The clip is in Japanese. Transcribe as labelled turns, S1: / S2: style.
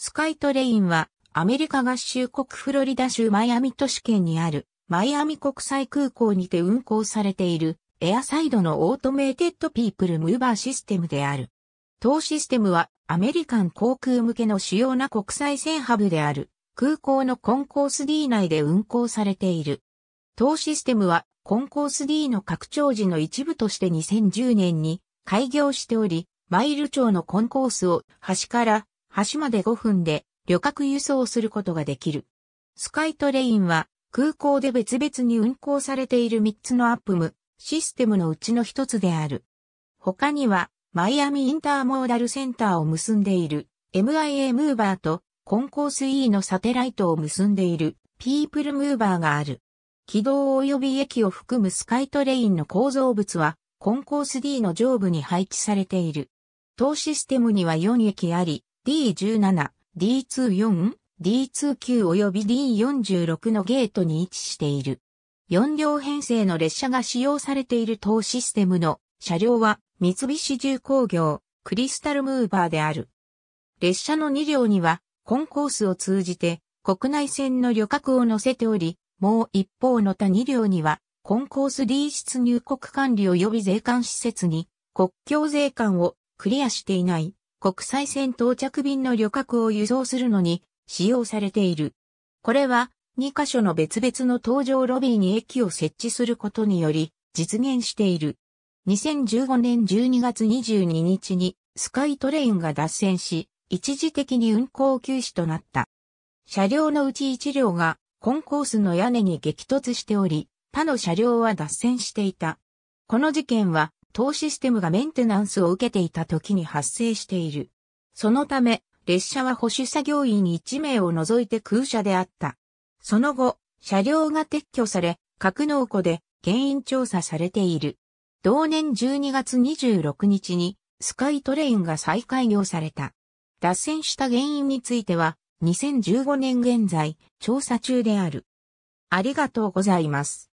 S1: スカイトレインはアメリカ合衆国フロリダ州マイアミ都市圏にあるマイアミ国際空港にて運行されているエアサイドのオートメイテッドピープルムーバーシステムである。当システムはアメリカン航空向けの主要な国際線ハブである空港のコンコース D 内で運行されている。当システムはコンコース D の拡張時の一部として2010年に開業しており、マイル町のコンコースを端から橋まで5分で旅客輸送することができる。スカイトレインは空港で別々に運行されている3つのアップムシステムのうちの1つである。他にはマイアミインターモーダルセンターを結んでいる MIA ムーバーとコンコース E のサテライトを結んでいるピープルムーバーがある。軌道及び駅を含むスカイトレインの構造物はコンコース D の上部に配置されている。等システムには4駅あり、D17、D24、D29 及び D46 のゲートに位置している。4両編成の列車が使用されている当システムの車両は三菱重工業クリスタルムーバーである。列車の2両にはコンコースを通じて国内線の旅客を乗せており、もう一方の他2両にはコンコース D 出入国管理及び税関施設に国境税関をクリアしていない国際線到着便の旅客を輸送するのに使用されている。これは2カ所の別々の搭乗ロビーに駅を設置することにより実現している。2015年12月22日にスカイトレインが脱線し、一時的に運行休止となった。車両のうち1両がコンコースの屋根に激突しており、他の車両は脱線していた。この事件は当システムがメンテナンスを受けていた時に発生している。そのため、列車は保守作業員1名を除いて空車であった。その後、車両が撤去され、格納庫で原因調査されている。同年12月26日にスカイトレインが再開業された。脱線した原因については2015年現在調査中である。ありがとうございます。